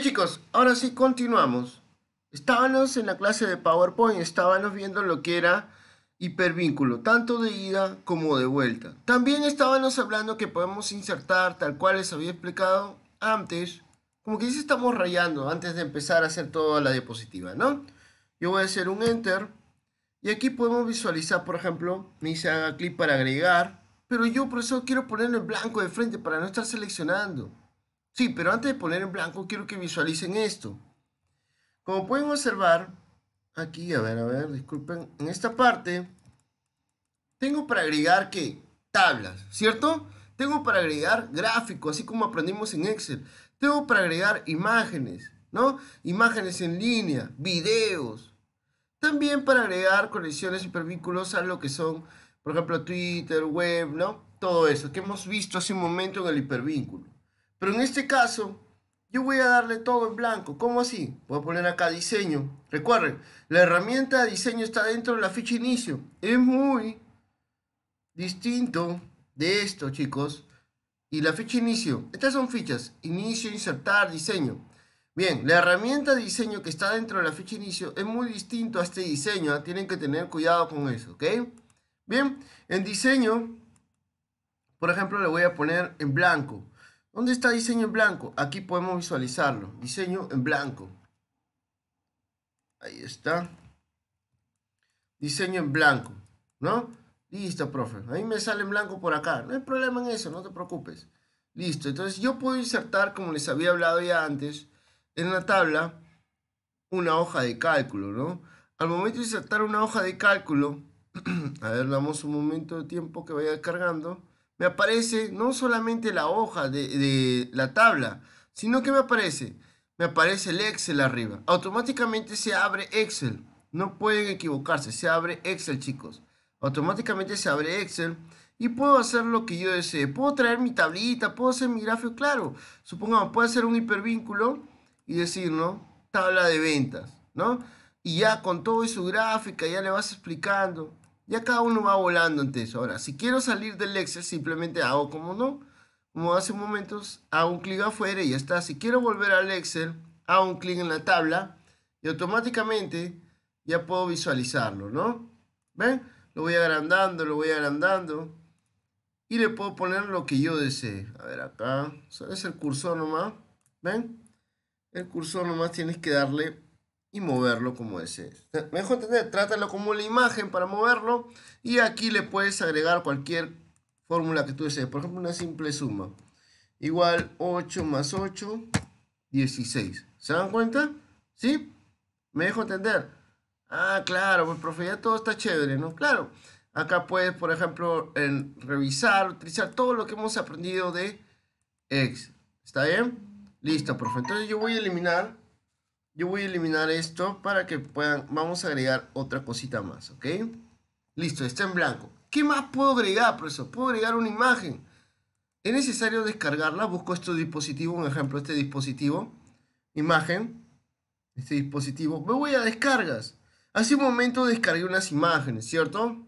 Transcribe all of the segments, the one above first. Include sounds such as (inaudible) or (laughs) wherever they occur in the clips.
chicos, ahora sí continuamos. Estábamos en la clase de PowerPoint, estábamos viendo lo que era hipervínculo, tanto de ida como de vuelta. También estábamos hablando que podemos insertar, tal cual les había explicado antes, como que dice estamos rayando antes de empezar a hacer toda la diapositiva, ¿no? Yo voy a hacer un Enter y aquí podemos visualizar, por ejemplo, me dice haga clic para agregar, pero yo por eso quiero ponerlo en blanco de frente para no estar seleccionando. Sí, pero antes de poner en blanco, quiero que visualicen esto. Como pueden observar, aquí, a ver, a ver, disculpen, en esta parte, tengo para agregar que tablas, ¿cierto? Tengo para agregar gráficos, así como aprendimos en Excel. Tengo para agregar imágenes, ¿no? Imágenes en línea, videos. También para agregar conexiones hipervínculos a lo que son, por ejemplo, Twitter, web, ¿no? Todo eso que hemos visto hace un momento en el hipervínculo. Pero en este caso, yo voy a darle todo en blanco. ¿Cómo así? Voy a poner acá diseño. Recuerden, la herramienta de diseño está dentro de la ficha inicio. Es muy distinto de esto, chicos. Y la ficha inicio. Estas son fichas. Inicio, insertar, diseño. Bien, la herramienta de diseño que está dentro de la ficha inicio es muy distinto a este diseño. ¿ah? Tienen que tener cuidado con eso, ¿ok? Bien, en diseño, por ejemplo, le voy a poner en blanco. ¿Dónde está diseño en blanco? Aquí podemos visualizarlo. Diseño en blanco. Ahí está. Diseño en blanco, ¿no? Listo, profe. Ahí me sale en blanco por acá. No hay problema en eso, no te preocupes. Listo. Entonces yo puedo insertar, como les había hablado ya antes, en la tabla una hoja de cálculo, ¿no? Al momento de insertar una hoja de cálculo, (clears throat) a ver, damos un momento de tiempo que vaya cargando aparece no solamente la hoja de, la tabla, sino que me aparece, me aparece el Excel arriba. Automáticamente se abre Excel. No pueden equivocarse, se abre Excel, chicos. Automáticamente se abre Excel y puedo hacer lo que yo desee. Puedo traer mi tablita, puedo hacer mi gráfico, claro. Supongamos, puedo hacer un hipervínculo y decir, ¿no? Tabla de ventas, ¿no? Y ya con todo y su gráfica, ya le vas explicando. Ya cada uno va volando antes. Ahora, si quiero salir del Excel, simplemente hago como no. Como hace momentos, hago un clic afuera y ya está. Si quiero volver al Excel, hago un clic en la tabla y automáticamente ya puedo visualizarlo, ¿no? ¿Ven? Lo voy agrandando, lo voy agrandando. Y le puedo poner lo que yo desee. A ver, acá. Es el cursor nomás. ¿Ven? El cursor nomás tienes que darle y moverlo como desees. dejo entender, trátalo como la imagen para moverlo y aquí le puedes agregar cualquier fórmula que tú desees. Por ejemplo, una simple suma. Igual 8 más 8, 16. ¿Se dan cuenta? ¿Sí? ¿Me dejo entender? Ah, claro, pues profe, ya todo está chévere, ¿no? Claro. Acá puedes, por ejemplo, en revisar, utilizar todo lo que hemos aprendido de X. ¿Está bien? Listo, profe. Entonces yo voy a eliminar yo voy a eliminar esto para que puedan... Vamos a agregar otra cosita más, ¿ok? Listo, está en blanco. ¿Qué más puedo agregar, profesor? Puedo agregar una imagen. Es necesario descargarla. Busco este dispositivo, un ejemplo, este dispositivo. Imagen. Este dispositivo. Me voy a descargas. Hace un momento descargué unas imágenes, ¿cierto?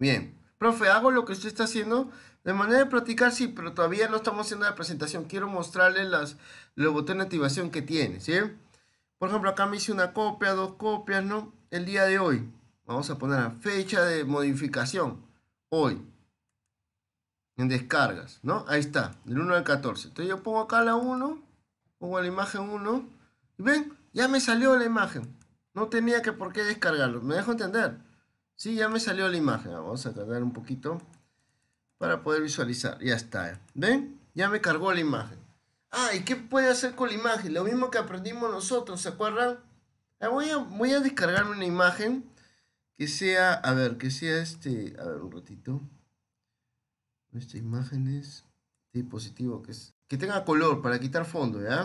Bien. Profe, hago lo que usted está haciendo, de manera de practicar, sí, pero todavía no estamos haciendo la presentación. Quiero mostrarles las, los botones de activación que tiene, ¿sí? Por ejemplo, acá me hice una copia, dos copias, ¿no? El día de hoy. Vamos a poner la fecha de modificación. Hoy. En descargas, ¿no? Ahí está, del 1 al 14. Entonces yo pongo acá la 1, pongo la imagen 1. Y ven, ya me salió la imagen. No tenía que por qué descargarlo. ¿Me dejo entender? Sí, ya me salió la imagen. Vamos a cargar un poquito para poder visualizar. Ya está. ¿eh? ¿Ven? Ya me cargó la imagen. Ah, ¿y qué puede hacer con la imagen? Lo mismo que aprendimos nosotros, ¿se acuerdan? Ah, voy a, voy a descargarme una imagen que sea, a ver, que sea este, a ver un ratito. Esta imagen es dispositivo que es que tenga color para quitar fondo, ¿ya?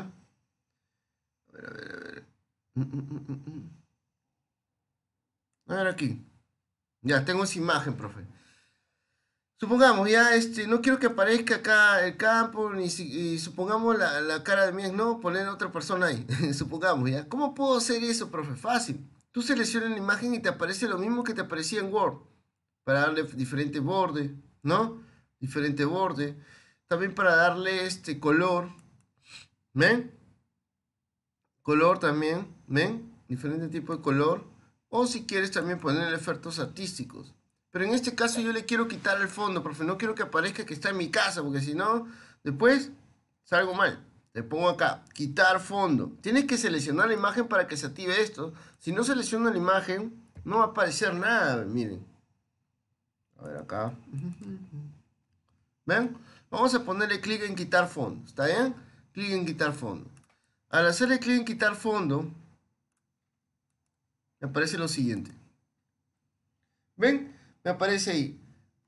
A ver, a ver, a ver. Mm, mm, mm, a ver aquí. Ya, tengo esa imagen, profe. Supongamos, ya, este, no quiero que aparezca acá el campo, ni si, supongamos la, cara de mí, no, poner otra persona ahí, (laughs) supongamos, ya. ¿Cómo puedo hacer eso, profe? Fácil. Tú seleccionas la imagen y te aparece lo mismo que te aparecía en Word, para darle diferente borde, ¿no? Diferente borde. También para darle este color, ¿ven? Color también, ¿ven? Diferente tipo de color. O si quieres también ponerle efectos artísticos. Pero en este caso yo le quiero quitar el fondo, profe. No quiero que aparezca que está en mi casa, porque si no, después salgo mal. Le pongo acá, quitar fondo. Tienes que seleccionar la imagen para que se active esto. Si no selecciono la imagen, no va a aparecer nada. Miren. A ver acá. ¿Ven? Vamos a ponerle clic en quitar fondo. ¿Está bien? Clic en quitar fondo. Al hacerle clic en quitar fondo, aparece lo siguiente. ¿Ven? me aparece ahí.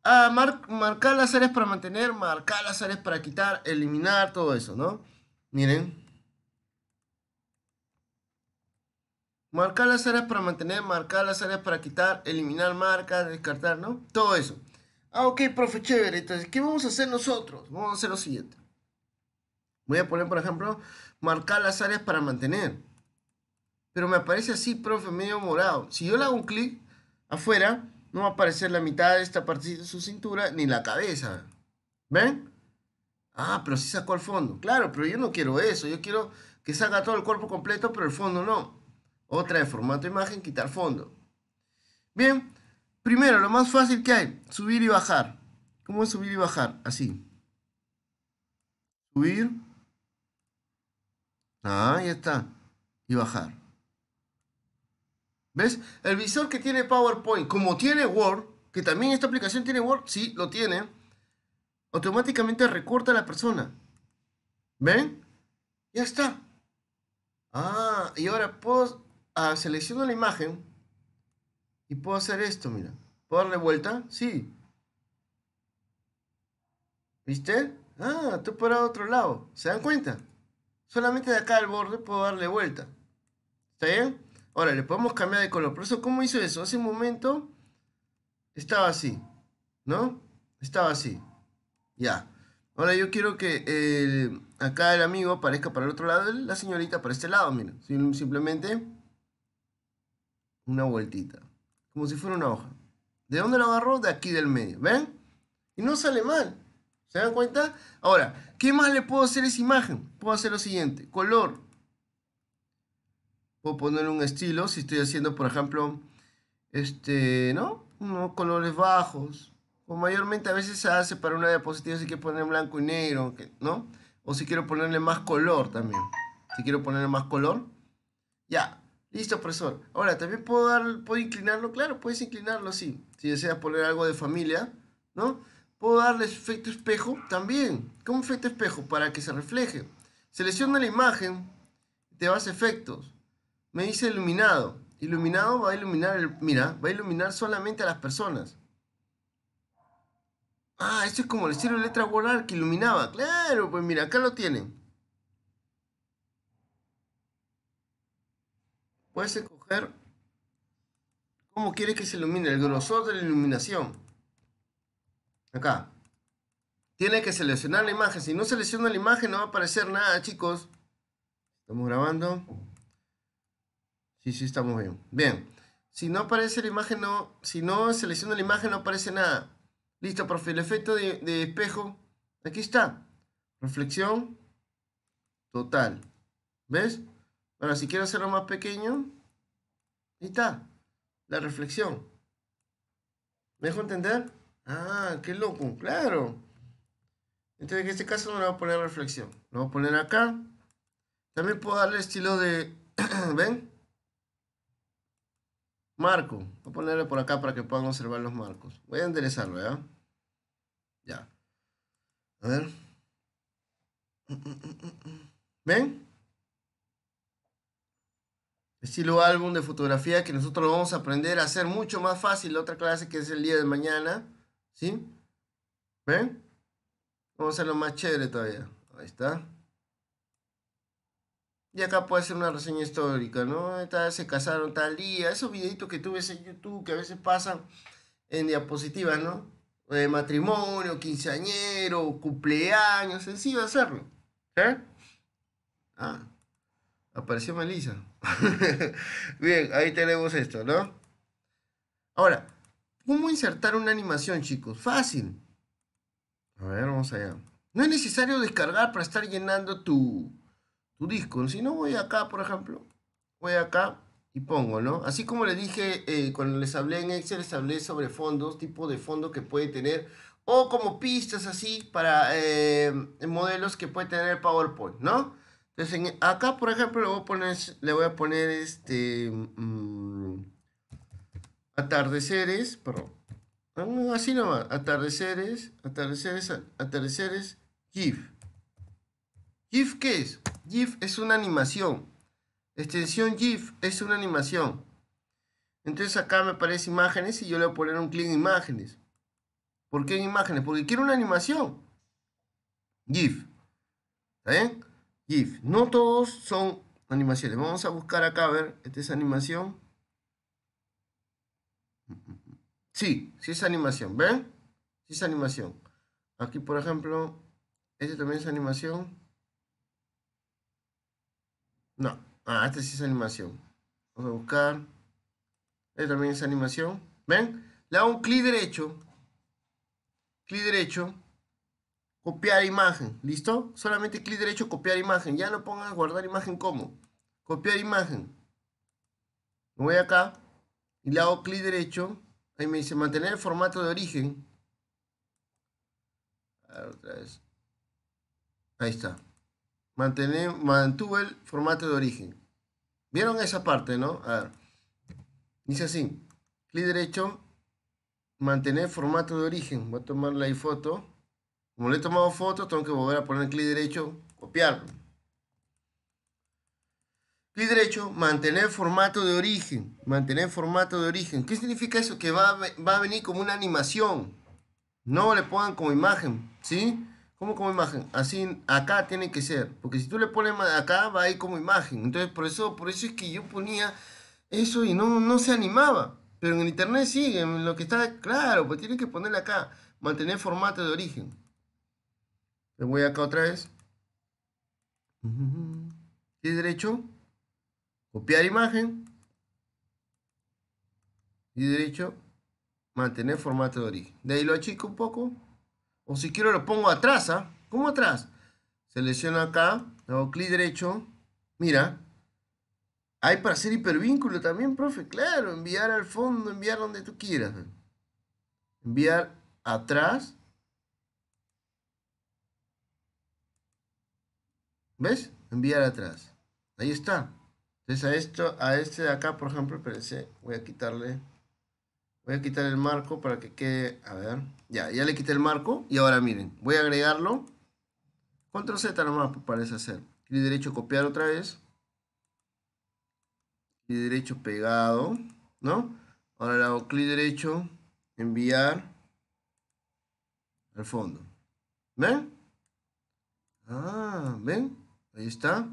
Ah, marcar las áreas para mantener, marcar las áreas para quitar, eliminar, todo eso, ¿no? Miren. Marcar las áreas para mantener, marcar las áreas para quitar, eliminar marcar descartar, ¿no? Todo eso. Ah, ok, profe, chévere. Entonces, ¿qué vamos a hacer nosotros? Vamos a hacer lo siguiente. Voy a poner, por ejemplo, marcar las áreas para mantener. Pero me aparece así, profe, medio morado. Si yo le hago un clic afuera, no va a aparecer la mitad de esta parte de su cintura ni la cabeza. ¿Ven? Ah, pero si sacó el fondo. Claro, pero yo no quiero eso. Yo quiero que salga todo el cuerpo completo, pero el fondo no. Otra de formato imagen, quitar fondo. Bien, primero, lo más fácil que hay, subir y bajar. ¿Cómo es subir y bajar? Así. Subir. Ah, ya está. Y bajar. ¿Ves? El visor que tiene PowerPoint, como tiene Word, que también esta aplicación tiene Word, sí, lo tiene, automáticamente recorta a la persona. ¿Ven? Ya está. Ah, y ahora puedo, seleccionar ah, selecciono la imagen y puedo hacer esto, mira. ¿Puedo darle vuelta? Sí. ¿Viste? Ah, tú para otro lado. ¿Se dan cuenta? Solamente de acá al borde puedo darle vuelta. ¿Está bien? Ahora, le podemos cambiar de color. Por eso, ¿cómo hizo eso? Hace un momento estaba así, ¿no? Estaba así. Ya. Ahora yo quiero que acá el amigo aparezca para el otro lado, la señorita para este lado, mira. Simplemente una vueltita. Como si fuera una hoja. ¿De dónde la agarró? De aquí del medio. ¿Ven? Y no sale mal. ¿Se dan cuenta? Ahora, ¿qué más le puedo hacer a esa imagen? Puedo hacer lo siguiente. Color. Puedo poner un estilo, si estoy haciendo, por ejemplo, este, ¿no? Unos colores bajos. O mayormente a veces se hace para una diapositiva si quiero poner blanco y negro, ¿no? O si quiero ponerle más color también. Si quiero ponerle más color. Ya, listo, profesor. Ahora, también puedo dar, puedo inclinarlo, claro, puedes inclinarlo, así. Si deseas poner algo de familia, ¿no? Puedo darle efecto espejo también. ¿Cómo efecto espejo? Para que se refleje. Selecciona la imagen, te vas a efectos me dice iluminado. Iluminado va a iluminar, mira, va a iluminar solamente a las personas. Ah, esto es como el cielo de letra volar que iluminaba. Claro, pues mira, acá lo tienen. Puedes escoger cómo quieres que se ilumine, el grosor de la iluminación. Acá. Tiene que seleccionar la imagen. Si no selecciona la imagen no va a aparecer nada, chicos. Estamos grabando. Sí, sí, estamos bien. Bien. Si no aparece la imagen, no. Si no selecciono la imagen, no aparece nada. Listo, profe. El efecto de, espejo. Aquí está. Reflexión total. ¿Ves? Ahora, si quiero hacerlo más pequeño. Ahí está. La reflexión. ¿Me dejo entender? Ah, qué loco. Claro. Entonces en este caso no le voy a poner reflexión. Lo voy a poner acá. También puedo darle estilo de... (clears throat) ¿Ven? Marco. Voy a ponerle por acá para que puedan observar los marcos. Voy a enderezarlo, ¿ya? Ya. A ver. ¿Ven? Estilo álbum de fotografía que nosotros vamos a aprender a hacer mucho más fácil la otra clase que es el día de mañana. ¿Sí? ¿Ven? Vamos a hacerlo más chévere todavía. Ahí está. Y acá puede ser una reseña histórica, ¿no? se casaron tal día, esos videitos que tú ves en YouTube que a veces pasan en diapositivas, ¿no? De eh, matrimonio, quinceañero, cumpleaños, En va a hacerlo. ¿Eh? Ah, apareció Melissa. (laughs) Bien, ahí tenemos esto, ¿no? Ahora, ¿cómo insertar una animación, chicos? Fácil. A ver, vamos allá. No es necesario descargar para estar llenando tu, disco. Si no, voy acá, por ejemplo, voy acá y pongo, ¿no? Así como le dije eh, cuando les hablé en Excel, les hablé sobre fondos, tipo de fondo que puede tener, o como pistas así para eh, modelos que puede tener el PowerPoint, ¿no? Entonces, acá, por ejemplo, le voy a poner, le voy a poner este... Mm, atardeceres, pero ah, Así nomás, atardeceres, atardeceres, atardeceres, GIF. GIF, ¿qué es? GIF es una animación. Extensión GIF es una animación. Entonces acá me aparece imágenes y yo le voy a poner un clic en imágenes. ¿Por qué en imágenes? Porque quiero una animación. GIF. ¿Está GIF. No todos son animaciones. Vamos a buscar acá, a ver, esta es animación. Sí, sí es animación, ¿ven? Sí es animación. Aquí, por ejemplo, este también es animación. No. Ah, este sí es animación. Vamos a buscar. Ahí este también es animación. ¿Ven? Le hago un clic derecho. Clic derecho. Copiar imagen. ¿Listo? Solamente clic derecho, copiar imagen. Ya no pongan guardar imagen como. Copiar imagen. Me voy acá. Y le hago clic derecho. Ahí me dice mantener el formato de origen. A ver, otra vez. Ahí está mantener mantuvo el formato de origen. ¿Vieron esa parte, no? Dice así. Clic derecho. Mantener formato de origen. Voy a tomar la foto. Como le he tomado foto, tengo que volver a poner clic derecho. Copiar. Clic derecho, mantener formato de origen. Mantener formato de origen. ¿Qué significa eso? Que va a, va a venir como una animación. No le pongan como imagen, ¿sí? como imagen? Así acá tiene que ser. Porque si tú le pones acá, va ahí como imagen. Entonces, por eso, por eso es que yo ponía eso y no, no se animaba. Pero en el internet sí, en lo que está claro, pues tiene que ponerle acá. Mantener formato de origen. Le voy acá otra vez. y derecho? Copiar imagen. Y derecho, mantener formato de origen. De ahí lo achico un poco. O si quiero lo pongo atrás, ¿ah? ¿Cómo atrás? Selecciono acá, hago clic derecho. Mira. Hay para hacer hipervínculo también, profe. Claro, enviar al fondo, enviar donde tú quieras. Enviar atrás. ¿Ves? Enviar atrás. Ahí está. Entonces a esto, a este de acá, por ejemplo, parece, voy a quitarle Voy a quitar el marco para que quede... A ver, ya, ya le quité el marco. Y ahora miren, voy a agregarlo. Control Z nomás parece hacer. Clic derecho, copiar otra vez. Clic derecho, pegado. ¿No? Ahora le hago clic derecho, enviar al fondo. ¿Ven? Ah, ¿ven? Ahí está.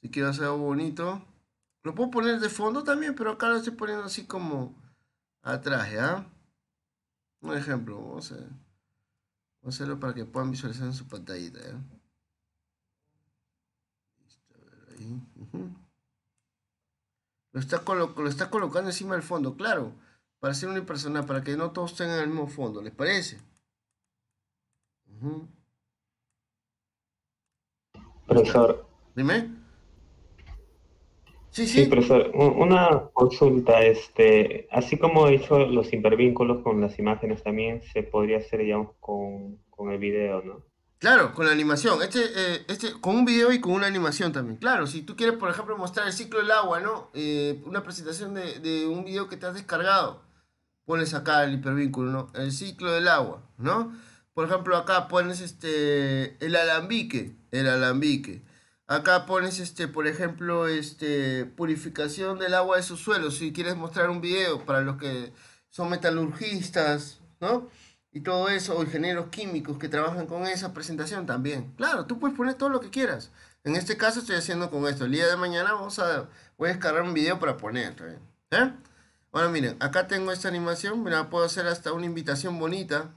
Si quiero hacer algo bonito. Lo puedo poner de fondo también, pero acá lo estoy poniendo así como atrás, ¿ya? Un ejemplo, vamos a, hacerlo para que puedan visualizar en su pantalla ¿ya? ver ahí. lo, está lo está colocando encima del fondo, claro, para ser unipersonal, para que no todos tengan el mismo fondo, ¿les parece? Dime. Sí, sí. una consulta, este, así como he hecho los hipervínculos con las imágenes, también se podría hacer, digamos, con, el video, ¿no? Claro, con la animación. Este, eh, este, con un video y con una animación también. Claro, si tú quieres, por ejemplo, mostrar el ciclo del agua, ¿no? Eh, una presentación de, un video que te has descargado, pones acá el hipervínculo, ¿no? El ciclo del agua, ¿no? Por ejemplo, acá pones este el alambique, el alambique. Acá pones, este, por ejemplo, este, purificación del agua de su suelo Si quieres mostrar un video para los que son metalurgistas, ¿no? Y todo eso, o ingenieros químicos que trabajan con esa presentación también. Claro, tú puedes poner todo lo que quieras. En este caso estoy haciendo con esto. El día de mañana vamos a, voy a descargar un video para poner también. ¿Eh? Bueno, miren, acá tengo esta animación. Mira, puedo hacer hasta una invitación bonita.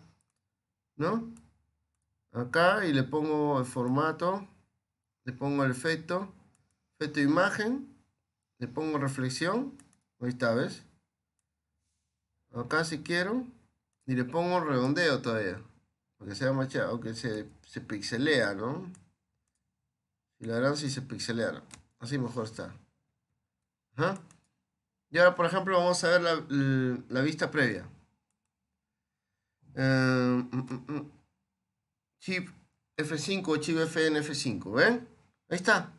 ¿No? Acá y le pongo el formato le pongo el efecto, efecto imagen, le pongo reflexión, ahí está, ¿ves? Acá si quiero, y le pongo redondeo todavía, Aunque sea machado, que se, se pixelea, ¿no? Y la harán si se pixelea Así mejor está. Ajá. Y ahora, por ejemplo, vamos a ver la, vista previa. Eh, mm, mm, mm. Chip F5 o chip FN F5, ¿ven? Ahí está.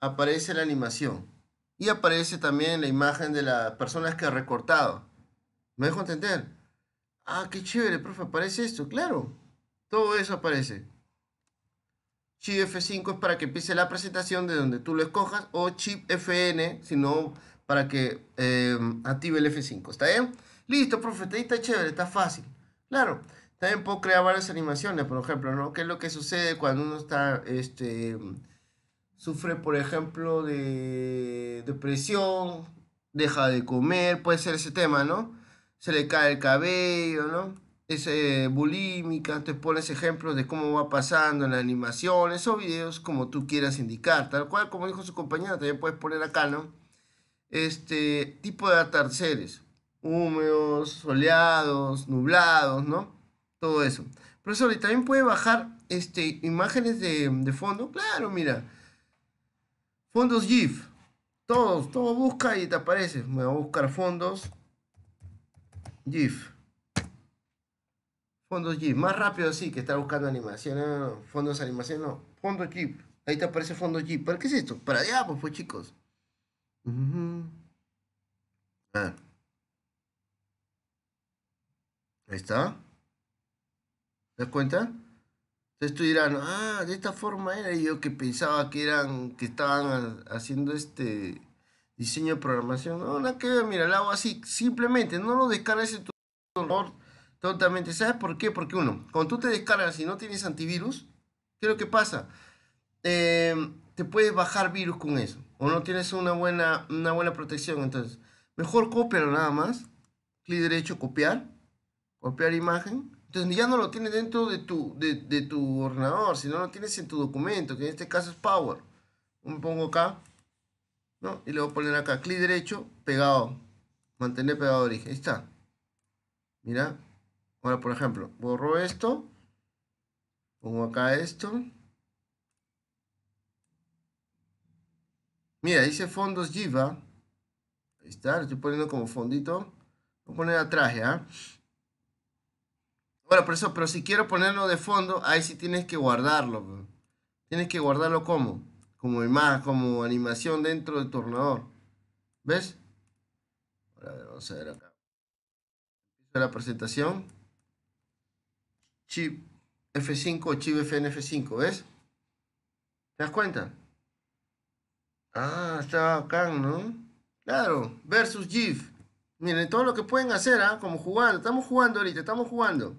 Aparece la animación. Y aparece también la imagen de las personas que ha recortado. ¿Me dejo entender? Ah, qué chévere, profe, aparece esto, claro. Todo eso aparece. Chip F5 es para que empiece la presentación de donde tú lo escojas. O Chip FN, si no, para que eh, active el F5. ¿Está bien? Listo, profe, está chévere, está fácil. Claro. También puedo crear varias animaciones, por ejemplo, ¿no? ¿Qué es lo que sucede cuando uno está, este sufre, por ejemplo, de depresión, deja de comer, puede ser ese tema, ¿no? Se le cae el cabello, ¿no? Es eh, bulímica, te pones ejemplos de cómo va pasando en las animaciones o videos como tú quieras indicar, tal cual como dijo su compañera, también puedes poner acá, ¿no? Este tipo de atardeceres, húmedos, soleados, nublados, ¿no? Todo eso. Profesor, y también puede bajar este, imágenes de, de fondo. Claro, mira, Fondos GIF. Todos, todo busca y te aparece. Me voy a buscar fondos GIF. Fondos GIF. Más rápido así que estar buscando animación. ¿eh? Fondos animación, no. Fondos GIF. Ahí te aparece fondos GIF. ¿Para qué es esto? Para allá, pues, chicos. Ah. Ahí está. ¿Te das cuenta? Entonces tú dirán, ah, de esta forma era. yo que pensaba que eran, que estaban haciendo este diseño de programación. No, nada que ver, mira, lo hago así. Simplemente no lo descargues en tu dolor totalmente. ¿Sabes por qué? Porque uno, cuando tú te descargas y no tienes antivirus, ¿qué es lo que pasa? Em, te puedes bajar virus con eso. O no tienes una buena, una buena protección. Entonces, mejor cópialo nada más. Clic derecho, copiar. Copiar imagen entonces ya no lo tienes dentro de tu, de, tu ordenador, sino lo tienes en tu documento, que en este caso es Power. Me pongo acá, Y le voy a poner acá, clic derecho, pegado. Mantener pegado origen. Ahí está. Mira. Ahora, por ejemplo, borro esto. Pongo acá esto. Mira, dice fondos Jiva. Ahí está, lo estoy poniendo como fondito. Voy a poner atrás, traje, ¿eh? Bueno, por eso, pero si quiero ponerlo de fondo, ahí sí tienes que guardarlo. Tienes que guardarlo como, como imagen, como animación dentro del tornador. ¿Ves? Ahora ver, vamos a ver acá. la presentación. Chip F5, Chip fnf 5 ¿ves? ¿Te das cuenta? Ah, está acá, ¿no? Claro, versus GIF. Miren, todo lo que pueden hacer, ¿ah? Como jugando. Estamos jugando ahorita, estamos jugando.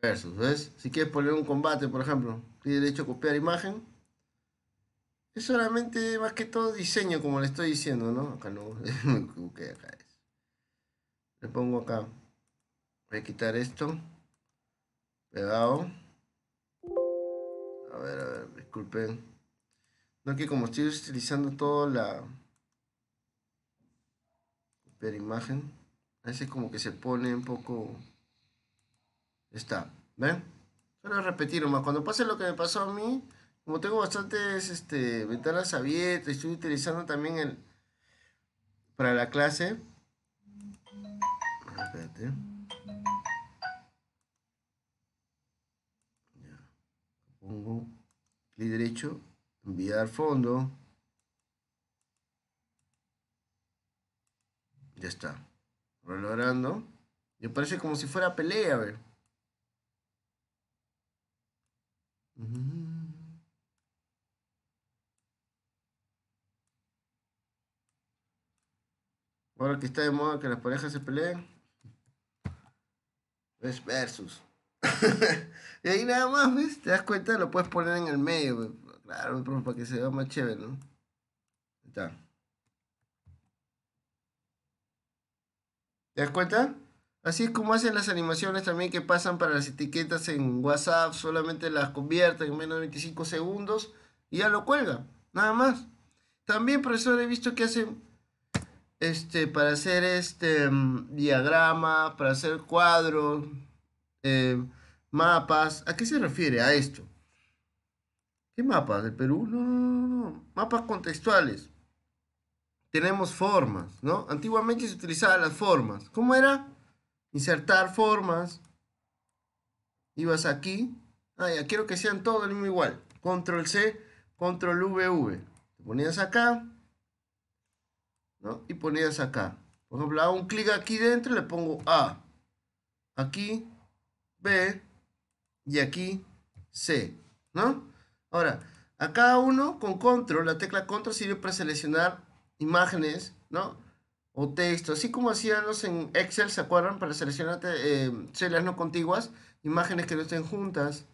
versus, ¿ves? Si quieres poner un combate, por ejemplo, y derecho a copiar imagen. Es solamente más que todo diseño, como le estoy diciendo, ¿no? Acá no, (laughs) me acá es. Le pongo acá. Voy a quitar esto. Pegado. A ver, a ver, disculpen. No que como estoy utilizando toda la... Copiar imagen. A veces como que se pone un poco... Está, ¿ven? Solo repetir más cuando pase lo que me pasó a mí, como tengo bastantes este, ventanas abiertas, estoy utilizando también el para la clase. Espérate. Pongo clic derecho, enviar fondo. Ya está. Valorando. Me parece como si fuera pelea, a ver. Ahora que está de moda que las parejas se peleen, es versus. (laughs) y ahí nada más, ¿ves? Te das cuenta, lo puedes poner en el medio, claro, pues, para que se vea más chévere, ¿no? Ahí está. ¿Te das cuenta? Así es como hacen las animaciones también que pasan para las etiquetas en WhatsApp, solamente las convierten en menos de 25 segundos y ya lo cuelga nada más. También, profesor, he visto que hacen este, para hacer este mm, diagrama, para hacer cuadros, eh, mapas. ¿A qué se refiere a esto? ¿Qué mapas? ¿De Perú? No, no, no. Mapas contextuales. Tenemos formas, ¿no? Antiguamente se utilizaban las formas. ¿Cómo era? insertar formas, ibas aquí, ah, ya quiero que sean todos el mismo igual, control C, control V, te ponías acá, ¿no? Y ponías acá, por ejemplo, hago un clic aquí dentro y le pongo A, aquí, B, y aquí, C, ¿no? Ahora, a cada uno con control, la tecla control sirve para seleccionar imágenes, ¿no? o texto, así como los en Excel, ¿se acuerdan? Para seleccionar eh, celdas no contiguas, imágenes que no estén juntas.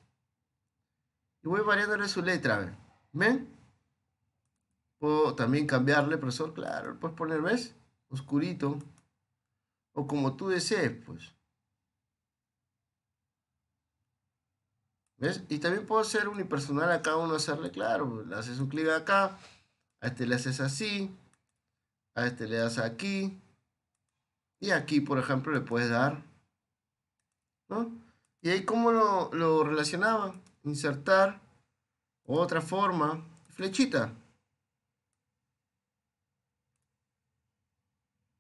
Y voy variándole su letra, ¿Ven? Puedo también cambiarle, profesor, claro, puedes poner, ¿ves? Oscurito. O como tú desees, pues. ¿Ves? Y también puedo hacer unipersonal a cada uno, hacerle claro. Le haces un clic acá, a este le haces así, a este le das aquí. Y aquí, por ejemplo, le puedes dar. ¿No? Y ahí cómo lo, relacionaba. Insertar. Otra forma. Flechita.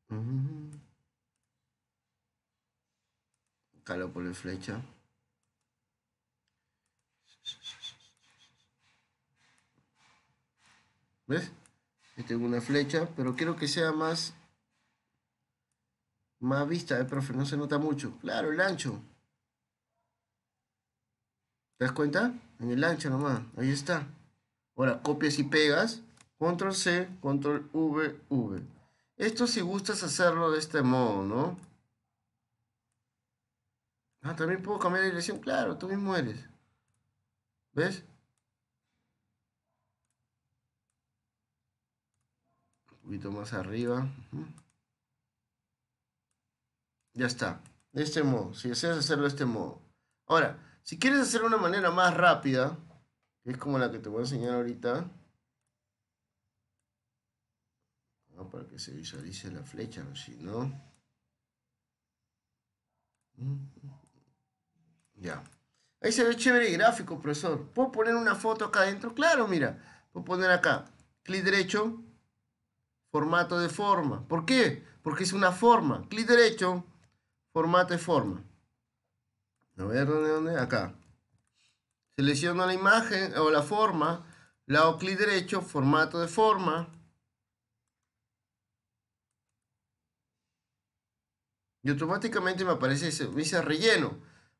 Acá lo flecha. ¿Ves? tengo una flecha, pero quiero que sea más, más vista, eh, profe, no se nota mucho. Claro, el ancho. ¿Te das cuenta? En el ancho nomás, ahí está. Ahora, copias y pegas, control C, control V, V. Esto si gustas hacerlo de este modo, ¿no? Ah, también puedo cambiar de dirección, claro, tú mismo eres. ¿Ves? poquito más arriba. Ya está. De este modo. Si deseas hacerlo de este modo. Ahora, si quieres hacerlo de una manera más rápida, que es como la que te voy a enseñar ahorita, ah, para que se visualice la flecha, si no. Ya. Ahí se ve chévere el gráfico, profesor. ¿Puedo poner una foto acá adentro? Claro, mira. Puedo poner acá. Clic derecho formato de forma. ¿Por qué? Porque es una forma. Clic derecho, formato de forma. A ver, ¿dónde, dónde? Acá. Selecciono la imagen o la forma, le hago clic derecho, formato de forma. Y automáticamente me aparece eso, me dice relleno.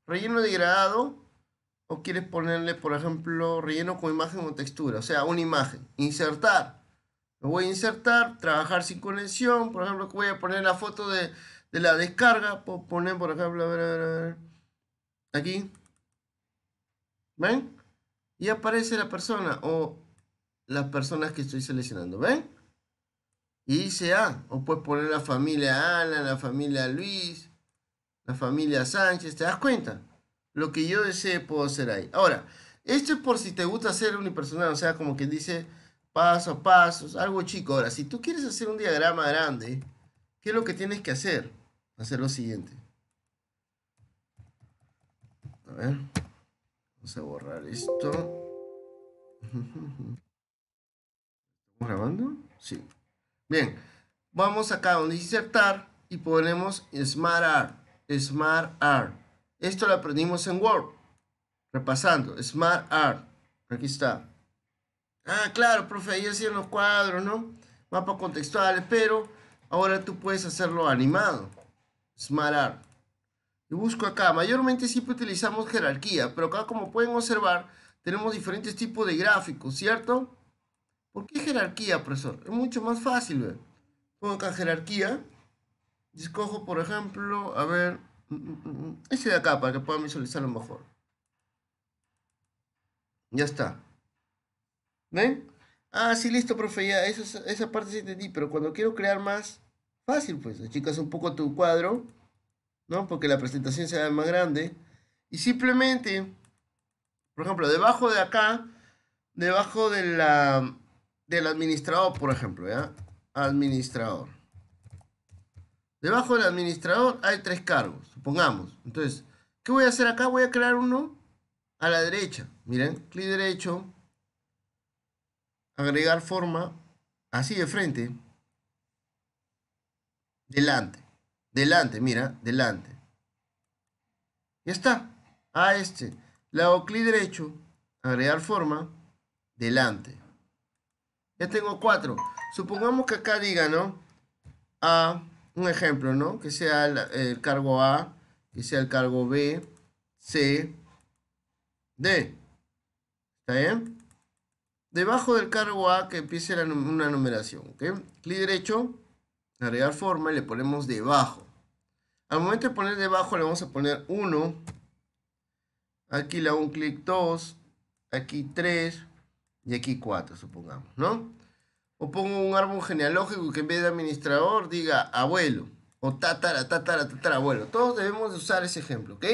Relleno degradado o quieres ponerle, por ejemplo, relleno con imagen o textura, o sea, una imagen. Insertar voy a insertar, trabajar sin conexión. Por ejemplo, voy a poner la foto de, de la descarga. Puedo poner, por ejemplo, a ver, ver, Aquí. ¿Ven? Y aparece la persona o las personas que estoy seleccionando. ¿Ven? Y dice Ah, o puedes poner la familia Ana, la familia Luis, la familia Sánchez. ¿Te das cuenta? Lo que yo desee puedo hacer ahí. Ahora, esto es por si te gusta ser unipersonal. O sea, como quien dice Paso a paso, algo chico. Ahora, si tú quieres hacer un diagrama grande, ¿qué es lo que tienes que hacer? Hacer lo siguiente. A ver. Vamos a borrar esto. (laughs) ¿Estamos grabando? Sí. Bien. Vamos acá donde insertar y ponemos Smart Art. Smart Art. Esto lo aprendimos en Word. Repasando. Smart Art. Aquí está. Ah, claro, profe, ahí hacían los cuadros, ¿no? Mapas contextuales, pero ahora tú puedes hacerlo animado. Smarar Y busco acá. Mayormente siempre utilizamos jerarquía, pero acá como pueden observar, tenemos diferentes tipos de gráficos, ¿cierto? ¿Por qué jerarquía, profesor? Es mucho más fácil, ¿ver? Pongo acá jerarquía. Y escojo, por ejemplo, a ver, mm, mm, mm, ese de acá para que puedan visualizarlo mejor. Ya está. ¿Ven? Ah, sí, listo, profe, ya, esa, parte sí entendí, pero cuando quiero crear más, fácil, pues, achicas un poco tu cuadro, ¿no? Porque la presentación se más grande. Y simplemente, por ejemplo, debajo de acá, debajo de la, del administrador, por ejemplo, ¿ya? Administrador. Debajo del administrador hay tres cargos, supongamos. Entonces, ¿qué voy a hacer acá? Voy a crear uno a la derecha. Miren, clic derecho, agregar forma así de frente. Delante. Delante, mira, delante. Ya está. A este. lado, clic derecho. Agregar forma. Delante. Ya tengo cuatro. Supongamos que acá diga, ¿no? A, un ejemplo, ¿no? Que sea el, cargo A, que sea el cargo B, C, D. ¿Está bien? Debajo del cargo A que empiece una numeración. ¿ok? Clic derecho, agregar forma y le ponemos debajo. Al momento de poner debajo le vamos a poner 1. Aquí le hago un clic 2. Aquí 3. Y aquí 4, supongamos, ¿no? O pongo un árbol genealógico que en vez de administrador diga abuelo. O tatara, tatara, tatara, abuelo. Todos debemos usar ese ejemplo, ¿ok?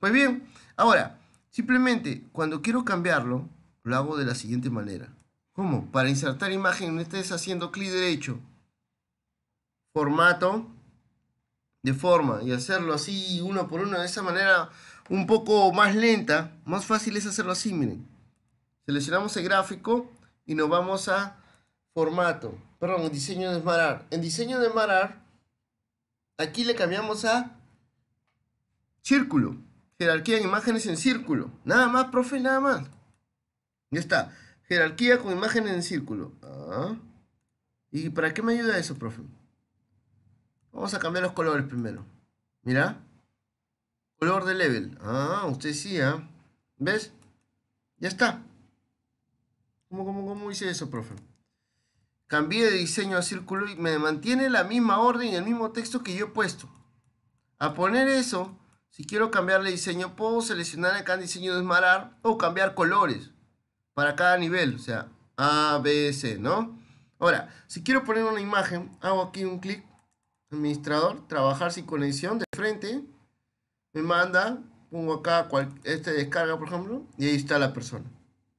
Pues bien, ahora, simplemente cuando quiero cambiarlo, lo hago de la siguiente manera. ¿Cómo? Para insertar imagen estés haciendo clic derecho. Formato de forma y hacerlo así uno por uno de esa manera un poco más lenta, más fácil es hacerlo así, miren. Seleccionamos el gráfico y nos vamos a formato, perdón, En diseño de Marar. En diseño de Marar, aquí le cambiamos a círculo, jerarquía en imágenes en círculo. Nada más, profe, nada más. Ya está. Jerarquía con imagen en círculo. Ah. ¿Y para qué me ayuda eso, profe? Vamos a cambiar los colores primero. Mira. Color de level. Ah, usted sí, ah. ¿Ves? Ya está. ¿Cómo, cómo, cómo hice eso, profe? Cambié de diseño a círculo y me mantiene la misma orden y el mismo texto que yo he puesto. A poner eso, si quiero cambiarle diseño, puedo seleccionar acá en diseño de o cambiar colores para cada nivel, o sea, A, B, C, ¿no? Ahora, si quiero poner una imagen, hago aquí un clic, administrador, trabajar sin conexión de frente, me manda, pongo acá este descarga, por ejemplo, y ahí está la persona,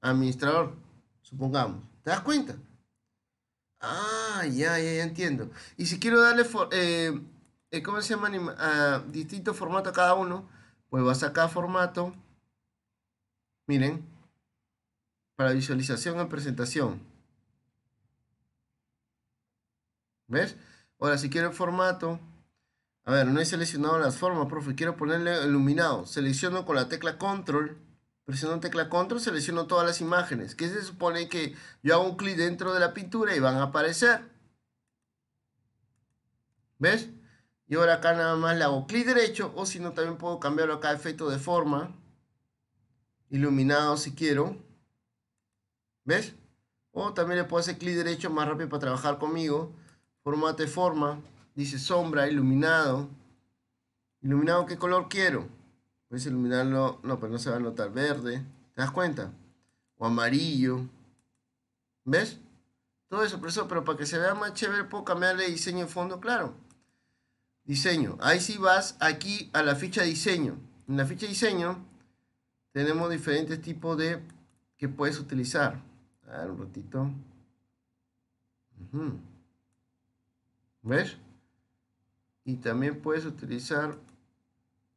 administrador, supongamos, ¿te das cuenta? Ah, ya, ya, entiendo. Y si quiero darle, eh, eh, ¿cómo se llama? Ah, distinto formato a cada uno, pues vas a cada formato, miren, para visualización en presentación. ¿Ves? Ahora, si quiero el formato, a ver, no he seleccionado las formas, profe, quiero ponerle iluminado. Selecciono con la tecla control, presiono tecla control, selecciono todas las imágenes. Que se supone que yo hago un clic dentro de la pintura y van a aparecer. ¿Ves? Y ahora acá nada más le hago clic derecho o si no también puedo cambiarlo acá a efecto de forma. Iluminado si quiero. ¿Ves? O también le puedo hacer clic derecho más rápido para trabajar conmigo. Formate forma. Dice sombra, iluminado. ¿Iluminado qué color quiero? Puedes iluminarlo, no, pero pues no se va a notar verde. ¿Te das cuenta? O amarillo. ¿Ves? Todo eso, pero para que se vea más chévere, puedo cambiarle diseño de fondo, claro. Diseño. Ahí sí vas aquí a la ficha de diseño. En la ficha de diseño tenemos diferentes tipos de que puedes utilizar. A ver, un ratito. ¿Ves? Y también puedes utilizar...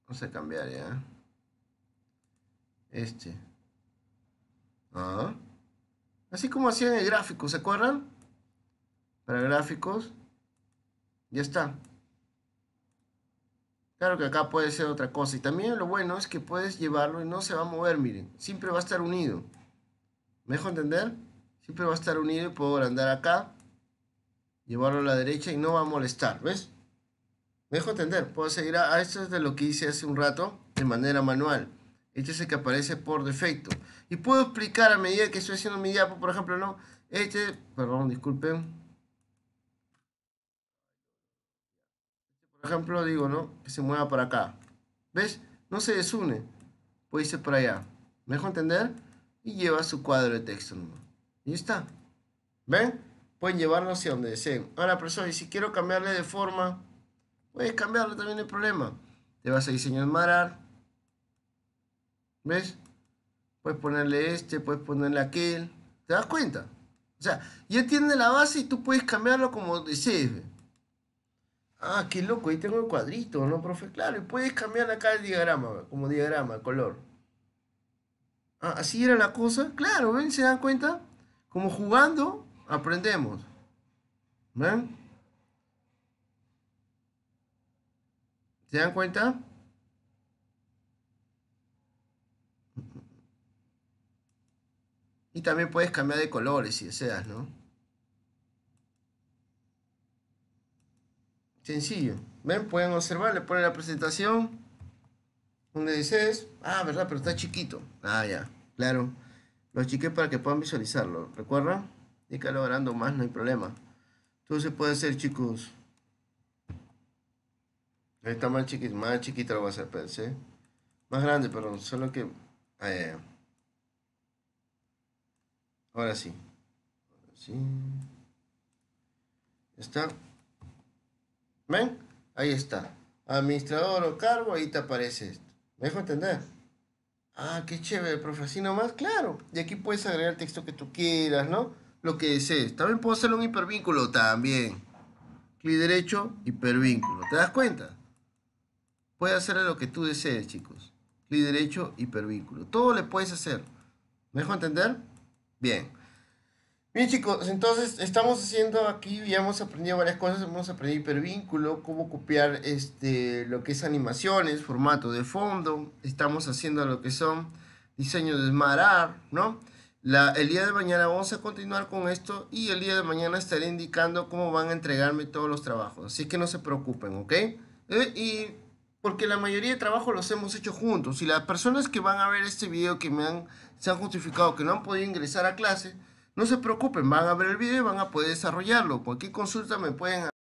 Vamos a cambiar ya. Este. Así como hacían el gráfico, ¿se acuerdan? Para gráficos. Ya está. Claro que acá puede ser otra cosa. Y también lo bueno es que puedes llevarlo y no se va a mover, miren. Siempre va a estar unido. Mejor entender? Siempre va a estar unido y puedo andar acá, llevarlo a la derecha y no va a molestar, ¿ves? Mejor entender, puedo seguir a, esto es de lo que hice hace un rato de manera manual. Este es el que aparece por defecto. Y puedo explicar a medida que estoy haciendo mi diapo, por ejemplo, ¿no? Este, perdón, disculpen. Este, por ejemplo, digo, ¿no? Que se mueva para acá. ¿Ves? No se desune. Puede irse para allá. mejor entender? y lleva su cuadro de texto. Y está. ¿Ven? Pueden llevarlo hacia donde deseen. Ahora, profesor, y si quiero cambiarle de forma, puedes cambiarlo también el problema. Te vas a diseñar Marar. ¿Ves? Puedes ponerle este, puedes ponerle aquel. ¿Te das cuenta? O sea, ya tiene la base y tú puedes cambiarlo como desees. Ah, qué loco, ahí tengo el cuadrito, ¿no, profe? Claro, y puedes cambiar acá el diagrama, como diagrama, color. Ah, así era la cosa. Claro, ¿ven? ¿Se dan cuenta? Como jugando, aprendemos. ¿Ven? ¿Se dan cuenta? Y también puedes cambiar de colores si deseas, ¿no? Sencillo. ¿Ven? Pueden observar, le ponen la presentación dices, ah, verdad, pero está chiquito. Ah, ya, claro. Lo achiqué para que puedan visualizarlo, ¿recuerdan? Y que logrando más, no hay problema. Entonces puede ser, chicos. está más chiquito, más chiquito lo voy a hacer, pensé. Más grande, perdón, solo que... Ah, Ahora sí. Ahora sí. ¿Está? ¿Ven? Ahí está. Administrador o cargo, ahí te aparece ¿Me dejo entender? Ah, qué chévere, profe, así nomás, claro. Y aquí puedes agregar el texto que tú quieras, ¿no? Lo que desees. También puedo hacerle un hipervínculo, también. Clic derecho, hipervínculo. ¿Te das cuenta? Puedes hacerle lo que tú desees, chicos. Clic derecho, hipervínculo. Todo le puedes hacer. ¿Me dejo entender? Bien. Bien chicos, entonces estamos haciendo aquí, ya hemos aprendido varias cosas, hemos aprendido hipervínculo, cómo copiar este, lo que es animaciones, formato de fondo, estamos haciendo lo que son diseños de esmarar ¿no? el día de mañana vamos a continuar con esto y el día de mañana estaré indicando cómo van a entregarme todos los trabajos, así que no se preocupen, ¿ok? Eh, y porque la mayoría de trabajos los hemos hecho juntos y las personas que van a ver este video que me han, se han justificado que no han podido ingresar a clase, no se preocupen, van a ver el video y van a poder desarrollarlo. Cualquier consulta me pueden